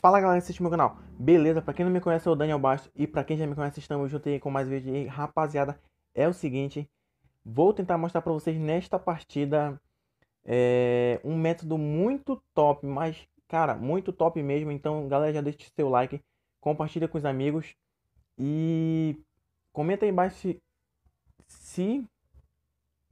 Fala galera que assiste meu canal, beleza? Pra quem não me conhece, eu sou o Daniel Bastos e pra quem já me conhece, estamos juntos aí com mais vídeo. E rapaziada, é o seguinte, vou tentar mostrar pra vocês nesta partida é, um método muito top, mas cara, muito top mesmo. Então galera, já deixa seu like, compartilha com os amigos e comenta aí embaixo se, se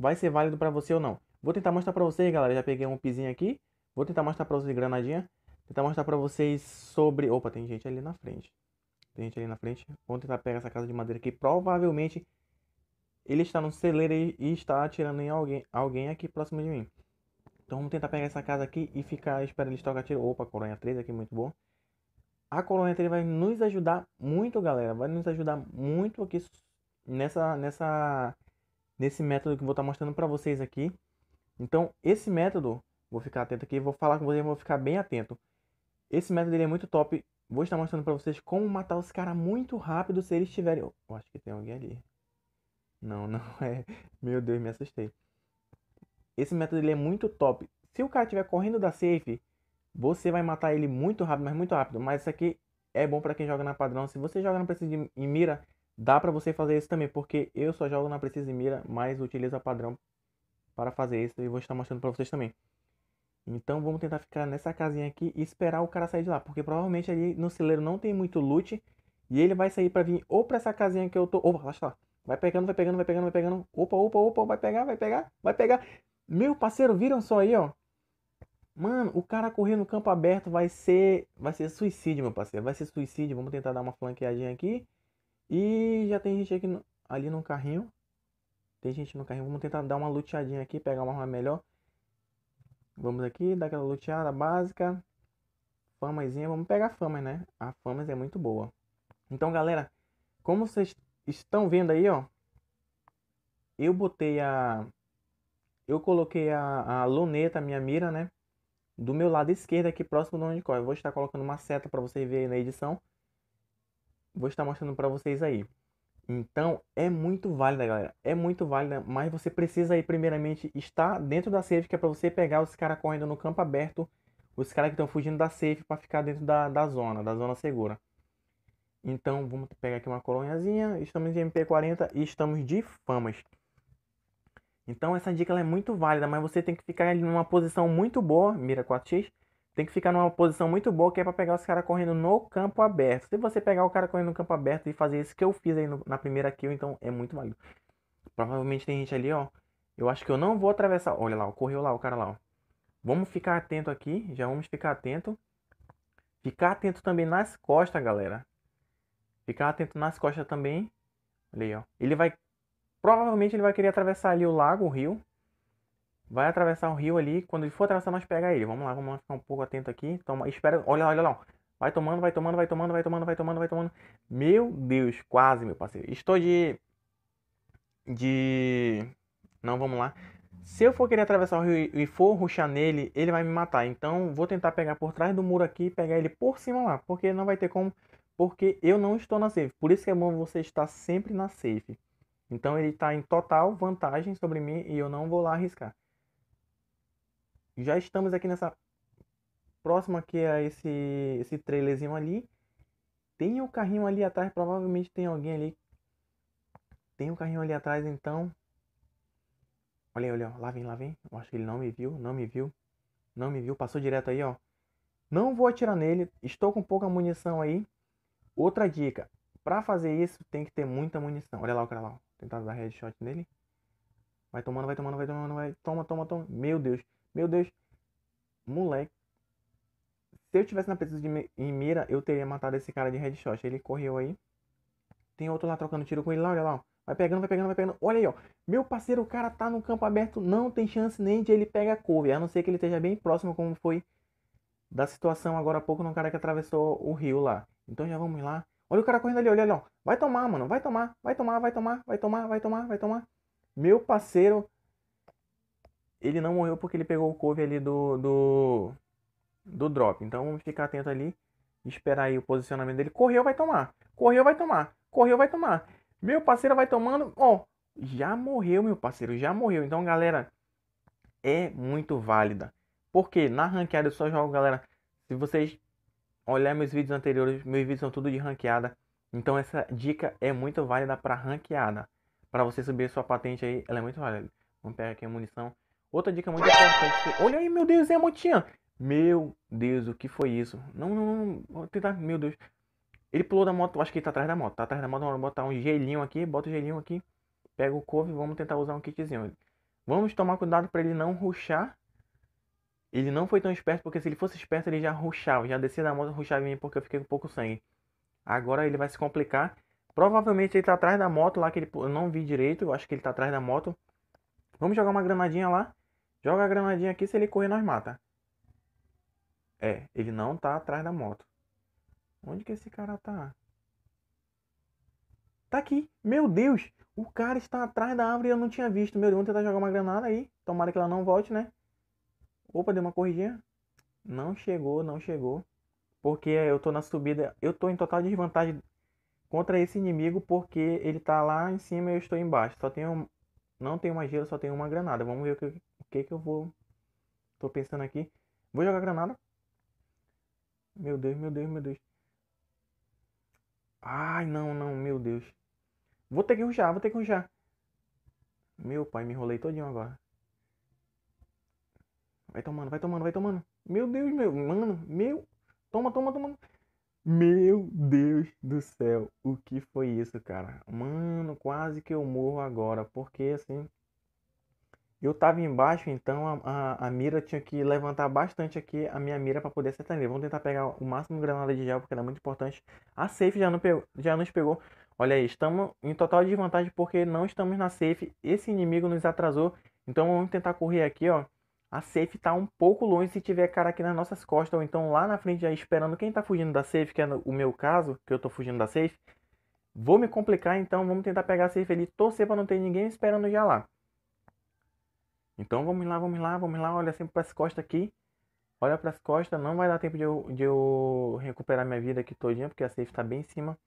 vai ser válido para você ou não. Vou tentar mostrar para vocês, galera. Já peguei um pizinho aqui. Vou tentar mostrar para vocês granadinha. Tentar mostrar para vocês sobre... Opa, tem gente ali na frente. Tem gente ali na frente. Vamos tentar pegar essa casa de madeira aqui. Provavelmente ele está no celeiro e está atirando em alguém, alguém aqui próximo de mim. Então vamos tentar pegar essa casa aqui e ficar esperando eles tocar tiro. Opa, colônia 3 aqui, muito bom. A colônia 3 vai nos ajudar muito, galera. Vai nos ajudar muito aqui nessa, nessa nesse método que eu vou estar tá mostrando para vocês aqui. Então, esse método, vou ficar atento aqui, vou falar com vocês, vou ficar bem atento. Esse método ele é muito top. Vou estar mostrando para vocês como matar os caras muito rápido se eles tiverem... Eu acho que tem alguém ali. Não, não é... Meu Deus, me assustei. Esse método ele é muito top. Se o cara estiver correndo da safe, você vai matar ele muito rápido, mas muito rápido. Mas isso aqui é bom para quem joga na padrão. Se você joga na precisa de mira, Dá para você fazer isso também, porque eu só jogo na precisa e mira, mas utilizo a padrão para fazer isso e vou estar mostrando para vocês também. Então vamos tentar ficar nessa casinha aqui e esperar o cara sair de lá, porque provavelmente ali no celeiro não tem muito loot e ele vai sair para vir ou para essa casinha que eu tô, opa, lá está. Vai pegando, vai pegando, vai pegando, vai pegando. Opa, opa, opa, vai pegar, vai pegar, vai pegar. Meu parceiro, viram só aí, ó. Mano, o cara correr no campo aberto vai ser vai ser suicídio, meu parceiro. Vai ser suicídio. Vamos tentar dar uma flanqueadinha aqui. E já tem gente aqui no, ali no carrinho. Tem gente no carrinho. Vamos tentar dar uma luteadinha aqui, pegar uma arma melhor. Vamos aqui, dar aquela luteada básica. Famazinha, vamos pegar fama né? A fama é muito boa. Então, galera, como vocês estão vendo aí, ó. Eu botei a... Eu coloquei a, a luneta, minha mira, né? Do meu lado esquerdo aqui, próximo do onde corre. Eu vou estar colocando uma seta para vocês verem na edição vou estar mostrando para vocês aí. Então é muito válida, galera. É muito válida, mas você precisa aí primeiramente estar dentro da safe, que é para você pegar os caras correndo no campo aberto, os caras que estão fugindo da safe para ficar dentro da, da zona, da zona segura. Então vamos pegar aqui uma colonhazinha. estamos de MP40 e estamos de famas. Então essa dica é muito válida, mas você tem que ficar em uma posição muito boa, mira 4x, tem que ficar numa posição muito boa que é para pegar os caras correndo no campo aberto. Se você pegar o cara correndo no campo aberto e fazer isso que eu fiz aí no, na primeira kill, então é muito válido. Provavelmente tem gente ali, ó. Eu acho que eu não vou atravessar. Olha lá, ó, correu lá o cara lá, ó. Vamos ficar atento aqui, já vamos ficar atento. Ficar atento também nas costas, galera. Ficar atento nas costas também. Olha aí, ó. Ele vai... Provavelmente ele vai querer atravessar ali o lago, o rio. Vai atravessar um rio ali. Quando ele for atravessar, nós pega ele. Vamos lá, vamos lá ficar um pouco atento aqui. Toma, espera. Olha lá, olha lá. Vai tomando, vai tomando, vai tomando, vai tomando, vai tomando, vai tomando. Meu Deus, quase, meu parceiro. Estou de. De. Não, vamos lá. Se eu for querer atravessar o rio e for ruxar nele, ele vai me matar. Então, vou tentar pegar por trás do muro aqui e pegar ele por cima lá. Porque não vai ter como. Porque eu não estou na safe. Por isso que é bom você estar sempre na safe. Então, ele está em total vantagem sobre mim e eu não vou lá arriscar já estamos aqui nessa próxima que é esse esse trailerzinho ali. Tem o um carrinho ali atrás, provavelmente tem alguém ali. Tem o um carrinho ali atrás, então. Olha olha, lá vem, lá vem. Eu acho que ele não me viu, não me viu. Não me viu, passou direto aí, ó. Não vou atirar nele, estou com pouca munição aí. Outra dica, para fazer isso tem que ter muita munição. Olha lá o cara lá, tentar dar headshot nele. Vai tomando, vai tomando, vai tomando, vai. Toma, toma, toma. Meu Deus. Meu Deus, moleque. Se eu tivesse na presença de mira, eu teria matado esse cara de headshot. Ele correu aí. Tem outro lá trocando tiro com ele lá, olha lá. Ó. Vai pegando, vai pegando, vai pegando. Olha aí, ó. Meu parceiro, o cara tá no campo aberto. Não tem chance nem de ele pegar couve. A não ser que ele esteja bem próximo, como foi da situação agora há pouco no cara que atravessou o rio lá. Então já vamos lá. Olha o cara correndo ali, olha ali, ó. Vai tomar, mano. Vai tomar, vai tomar, vai tomar, vai tomar, vai tomar, vai tomar. Meu parceiro ele não morreu porque ele pegou o cover ali do, do, do drop. Então vamos ficar atento ali. Esperar aí o posicionamento dele. Correu, vai tomar. Correu, vai tomar. Correu, vai tomar. Meu parceiro vai tomando. Ó, oh, já morreu, meu parceiro. Já morreu. Então, galera, é muito válida. Porque na ranqueada eu só jogo, galera. Se vocês olhar meus vídeos anteriores, meus vídeos são tudo de ranqueada. Então essa dica é muito válida para ranqueada. Para você subir sua patente aí, ela é muito válida. Vamos pegar aqui a munição. Outra dica muito importante. Olha aí, meu Deus, é a motinha. Meu Deus, o que foi isso? Não, não, não. Vou tentar. Meu Deus. Ele pulou da moto. Acho que ele tá atrás da moto. Tá atrás da moto. Vamos botar um gelinho aqui. Bota o gelinho aqui. Pega o couve. Vamos tentar usar um kitzinho. Vamos tomar cuidado para ele não ruxar. Ele não foi tão esperto, porque se ele fosse esperto, ele já ruxava. Já descia da moto, ruxava em mim, porque eu fiquei com pouco sangue. Agora ele vai se complicar. Provavelmente ele tá atrás da moto lá, que ele... eu não vi direito. Eu acho que ele tá atrás da moto. Vamos jogar uma granadinha lá. Joga a granadinha aqui, se ele correr, nós mata. É, ele não tá atrás da moto. Onde que esse cara tá? Tá aqui. Meu Deus! O cara está atrás da árvore e eu não tinha visto. Meu Deus, vamos tentar jogar uma granada aí. Tomara que ela não volte, né? Opa, deu uma corridinha. Não chegou, não chegou. Porque eu tô na subida. Eu tô em total desvantagem contra esse inimigo porque ele tá lá em cima e eu estou embaixo. Só tenho. Não tenho mais gelo, só tenho uma granada. Vamos ver o que, que que eu vou... Tô pensando aqui. Vou jogar granada. Meu Deus, meu Deus, meu Deus. Ai, não, não, meu Deus. Vou ter que rushar vou ter que rushar Meu pai, me enrolei todinho agora. Vai tomando, vai tomando, vai tomando. Meu Deus, meu. Mano, meu. Toma, toma, toma. Meu Deus do céu. O que foi isso, cara? Mano, quase que eu morro agora. Porque, assim, eu estava embaixo, então a, a, a, mira tinha que levantar bastante aqui a minha mira para poder acertar nele. Vamos tentar pegar o máximo de granada de gel, porque era é muito importante. A safe já, não pegou, já nos pegou. Olha aí, estamos em total desvantagem porque não estamos na safe. Esse inimigo nos atrasou. Então vamos tentar correr aqui, ó. A safe está um pouco longe se tiver cara aqui nas nossas costas ou então lá na frente já esperando quem está fugindo da safe, que é o meu caso, que eu estou fugindo da safe. Vou me complicar, então vamos tentar pegar a safe ali, torcer para não ter ninguém esperando já lá. Então vamos lá, vamos lá, vamos lá. Olha sempre para as costas aqui. Olha para as costas. Não vai dar tempo de eu, de eu recuperar minha vida aqui todinha, porque a safe está bem em cima.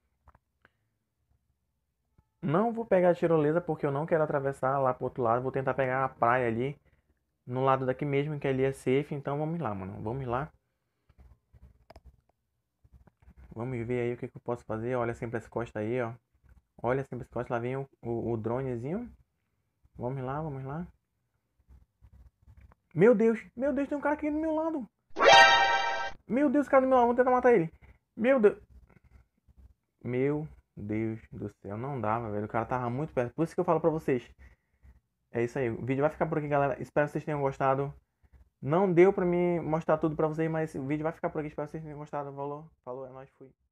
Não vou pegar a tirolesa porque eu não quero atravessar lá pro outro lado. Vou tentar pegar a praia ali. No lado daqui mesmo, que ali é safe. Então vamos lá, mano. Vamos lá. Vamos ver aí o que, que eu posso fazer. Olha sempre as costas aí, ó. Olha sempre as costas. Lá vem o, o, o dronezinho. Vamos lá, vamos lá. Meu Deus, meu Deus, tem um cara aqui do meu lado. Meu Deus, o cara do meu lado, tenta tentar matar ele. Meu Deus. Meu Deus do céu, não dava, velho. O cara tava muito perto. Por isso que eu falo pra vocês. É isso aí. O vídeo vai ficar por aqui, galera. Espero que vocês tenham gostado. Não deu pra mim mostrar tudo pra vocês, mas o vídeo vai ficar por aqui. Espero que vocês tenham gostado. Falou, falou, é nóis, fui.